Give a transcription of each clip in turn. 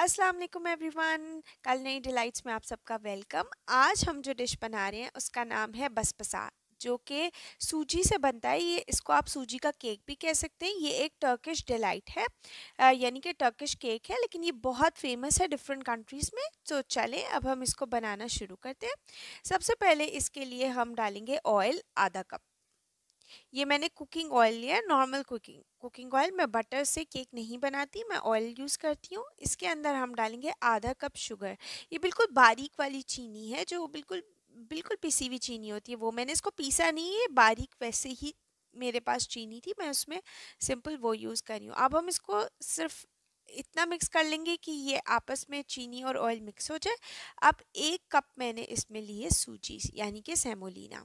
अस्सलाम वालेकुम एवरीवन कल नई डिलाइट्स में आप सबका वेलकम आज हम जो डिश बना रहे हैं उसका नाम है बसपसा जो कि सूजी से बनता है ये इसको आप सूजी का केक भी कह सकते हैं ये एक टर्किश डिलाइट है यानी कि टर्किश केक है लेकिन ये बहुत फेमस है डिफरेंट कंट्रीज़ में तो चलें अब हम इसको बनाना शुरू करते हैं सबसे पहले इसके लिए हम डालेंगे ऑयल आधा कप ये मैंने कुकिंग ऑयल लिया है नॉर्मल कुकिंग कुकिंग ऑयल मैं बटर से केक नहीं बनाती मैं ऑयल यूज़ करती हूँ इसके अंदर हम डालेंगे आधा कप शुगर ये बिल्कुल बारीक वाली चीनी है जो बिल्कुल बिल्कुल पिसी हुई चीनी होती है वो मैंने इसको पीसा नहीं है बारीक वैसे ही मेरे पास चीनी थी मैं उसमें सिंपल वो यूज़ कर रही हूँ अब हम इसको सिर्फ इतना मिक्स कर लेंगे कि ये आपस में चीनी और ऑयल मिक्स हो जाए अब एक कप मैंने इसमें लिए सूजी यानी कि सेमोलिना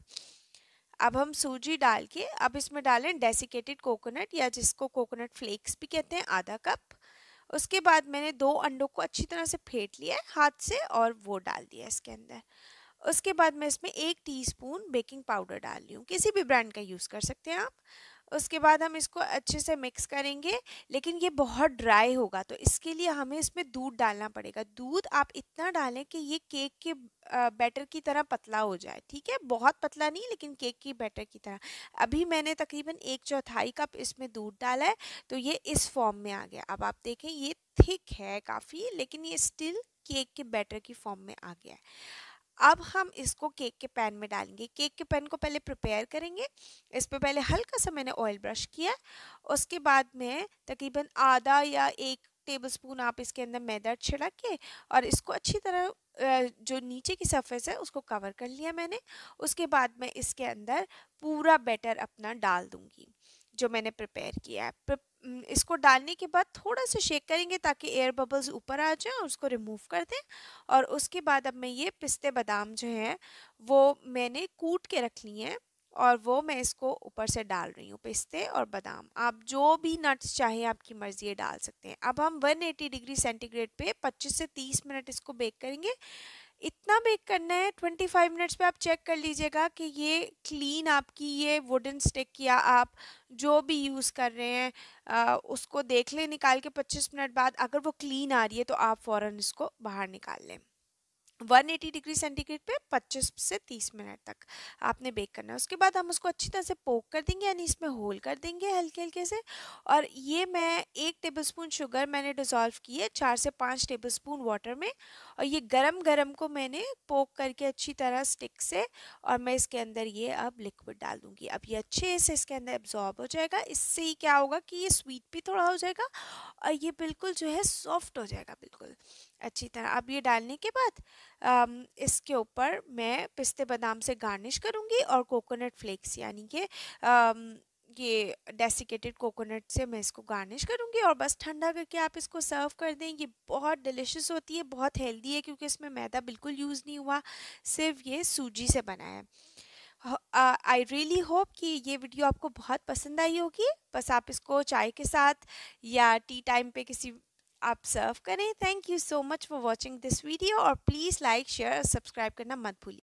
अब हम सूजी डाल के अब इसमें डालें डेसिकेटेड कोकोनट या जिसको कोकोनट फ्लेक्स भी कहते हैं आधा कप उसके बाद मैंने दो अंडों को अच्छी तरह से फेंट लिया है हाथ से और वो डाल दिया इसके अंदर उसके बाद मैं इसमें एक टीस्पून बेकिंग पाउडर डाल रही हूँ किसी भी ब्रांड का यूज़ कर सकते हैं आप उसके बाद हम इसको अच्छे से मिक्स करेंगे लेकिन ये बहुत ड्राई होगा तो इसके लिए हमें इसमें दूध डालना पड़ेगा दूध आप इतना डालें कि ये केक के बैटर की तरह पतला हो जाए ठीक है बहुत पतला नहीं लेकिन केक की बैटर की तरह अभी मैंने तकरीबन एक चौथाई कप इसमें दूध डाला है तो ये इस फॉर्म में आ गया अब आप देखें ये थिक है काफ़ी लेकिन ये स्टिल केक के बैटर की फॉर्म में आ गया है अब हम इसको केक के पैन में डालेंगे केक के पैन को पहले प्रिपेयर करेंगे इस पर पहले हल्का सा मैंने ऑयल ब्रश किया उसके बाद में तकरीबन आधा या एक टेबलस्पून आप इसके अंदर मैदा छिड़क के और इसको अच्छी तरह जो नीचे की सरफेस है उसको कवर कर लिया मैंने उसके बाद मैं इसके अंदर पूरा बैटर अपना डाल दूँगी जो मैंने प्रिपेयर किया है इसको डालने के बाद थोड़ा सा शेक करेंगे ताकि एयर बबल्स ऊपर आ जाएं और उसको रिमूव कर दें और उसके बाद अब मैं ये पिस्ते बादाम जो हैं वो मैंने कूट के रख ली हैं और वो मैं इसको ऊपर से डाल रही हूँ पिस्ते और बादाम आप जो भी नट्स चाहे आपकी मर्ज़ी डाल सकते हैं अब हम 180 डिग्री सेंटीग्रेड पे 25 से 30 मिनट इसको बेक करेंगे इतना बेक करना है ट्वेंटी फाइव मिनट्स पे आप चेक कर लीजिएगा कि ये क्लीन आपकी ये वुडन स्टिक या आप जो भी यूज़ कर रहे हैं आ, उसको देख लें निकाल के पच्चीस मिनट बाद अगर वो क्लीन आ रही है तो आप फ़ौरन इसको बाहर निकाल लें 180 डिग्री सेंटीग्रेड पे 25 से 30 मिनट तक आपने बेक करना है उसके बाद हम उसको अच्छी तरह से पोक कर देंगे यानी इसमें होल कर देंगे हल्के हल्के से और ये मैं एक टेबलस्पून शुगर मैंने डिज़ोल्व की है चार से पाँच टेबलस्पून वाटर में और ये गरम गरम को मैंने पोक करके अच्छी तरह स्टिक से और मैं इसके अंदर ये अब लिक्विड डाल दूँगी अब ये अच्छे से इसके अंदर एब्जॉर्ब हो जाएगा इससे ही क्या होगा कि ये स्वीट भी थोड़ा हो जाएगा और ये बिल्कुल जो है सॉफ्ट हो जाएगा बिल्कुल अच्छी तरह अब ये डालने के बाद इसके ऊपर मैं पिस्ते बादाम से गार्निश करूँगी और कोकोनट फ्लेक्स यानी कि ये डेसिकेटेड कोकोनट से मैं इसको गार्निश करूँगी और बस ठंडा करके आप इसको सर्व कर दें ये बहुत डिलिशियस होती है बहुत हेल्दी है क्योंकि इसमें मैदा बिल्कुल यूज़ नहीं हुआ सिर्फ ये सूजी से बना है आई रियली होप कि ये वीडियो आपको बहुत पसंद आई होगी बस आप इसको चाय के साथ या टी टाइम पे किसी आप सर्व करें thank you so much for watching this video और प्लीज़ लाइक शेयर और सब्सक्राइब करना मत भूलिए